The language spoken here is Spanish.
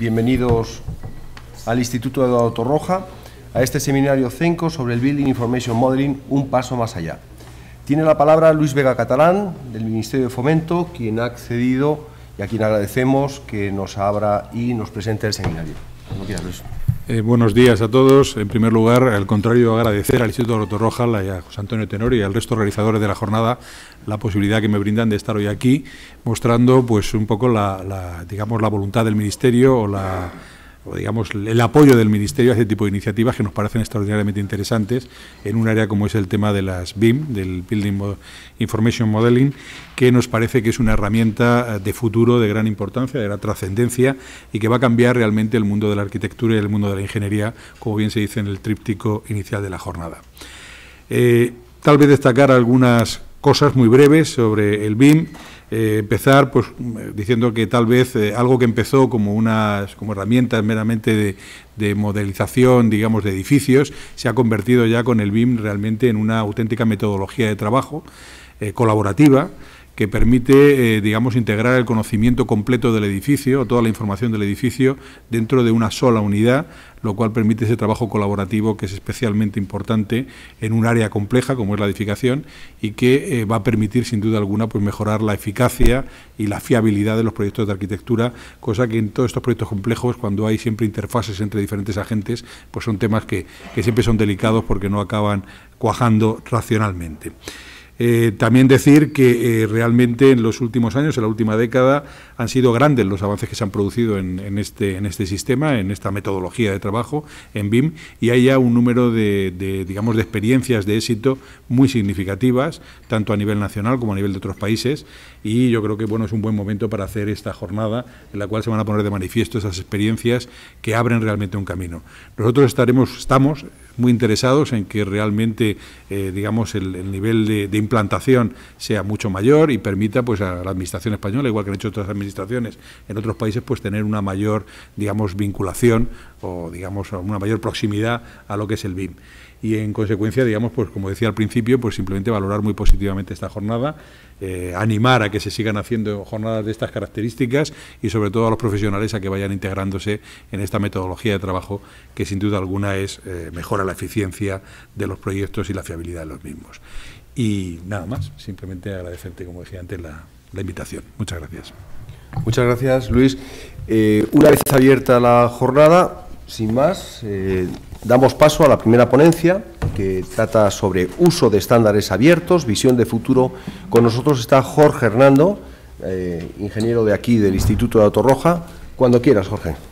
bienvenidos al Instituto Eduardo Torroja, a este seminario CENCO sobre el Building Information Modeling, un paso más allá. Tiene la palabra Luis Vega Catalán, del Ministerio de Fomento, quien ha accedido y a quien agradecemos que nos abra y nos presente el seminario. quieras, Luis. Eh, buenos días a todos. En primer lugar, al contrario, agradecer al Instituto Rotorroja y a José Antonio Tenor y al resto de de la jornada la posibilidad que me brindan de estar hoy aquí, mostrando pues un poco la, la digamos la voluntad del Ministerio o la o digamos el apoyo del Ministerio a este tipo de iniciativas que nos parecen extraordinariamente interesantes en un área como es el tema de las BIM, del Building Information Modeling, que nos parece que es una herramienta eh, de futuro de gran importancia, de gran trascendencia y que va a cambiar realmente el mundo de la arquitectura y el mundo de la ingeniería, como bien se dice en el tríptico inicial de la jornada. Eh, tal vez destacar algunas cosas muy breves sobre el BIM. Eh, empezar pues, diciendo que tal vez eh, algo que empezó como, unas, como herramientas meramente de, modelización, digamos, de edificios, se ha convertido ya con el BIM realmente en una auténtica metodología de trabajo eh, colaborativa que permite, eh, digamos, integrar el conocimiento completo del edificio, toda la información del edificio, dentro de una sola unidad, lo cual permite ese trabajo colaborativo que es especialmente importante en un área compleja como es la edificación y que eh, va a permitir, sin duda alguna, pues mejorar la eficacia y la fiabilidad de los proyectos de arquitectura, cosa que en todos estos proyectos complejos, cuando hay siempre interfaces entre diferentes agentes, pues son temas que, que siempre son delicados porque no acaban cuajando racionalmente. Eh, también decir que eh, realmente en los últimos años, en la última década, han sido grandes los avances que se han producido en, este, en este sistema, en esta metodología de trabajo, en BIM, y hay ya un número de, de, digamos, de experiencias de éxito muy significativas, tanto a nivel nacional como a nivel de otros países, y yo creo que bueno, es un buen momento para hacer esta jornada en la cual se van a poner de manifiesto esas experiencias que abren realmente un camino. Nosotros estaremos, estamos muy interesados en que realmente, eh, digamos, el, nivel de, implantación sea mucho mayor y permita, pues, a la administración española, igual que han hecho otras administraciones en otros países, pues, tener una mayor, digamos, vinculación o, digamos, una mayor proximidad a lo que es el BIM y en consecuencia, digamos, pues como decía al principio, pues simplemente valorar muy positivamente esta jornada, eh, animar a que se sigan haciendo jornadas de estas características y sobre todo a los profesionales a que vayan integrándose en esta metodología de trabajo que sin duda alguna es eh, mejora la eficiencia de los proyectos y la fiabilidad de los mismos. Y nada más, simplemente agradecerte, como decía antes, la, invitación. Muchas gracias. Muchas gracias, Luis. Eh, una vez abierta la jornada, sin más, eh, damos paso a la primera ponencia que trata sobre uso de estándares abiertos, visión de futuro. Con nosotros está Jorge Hernando, eh, ingeniero de aquí del Instituto de Autorroja. Cuando quieras, Jorge.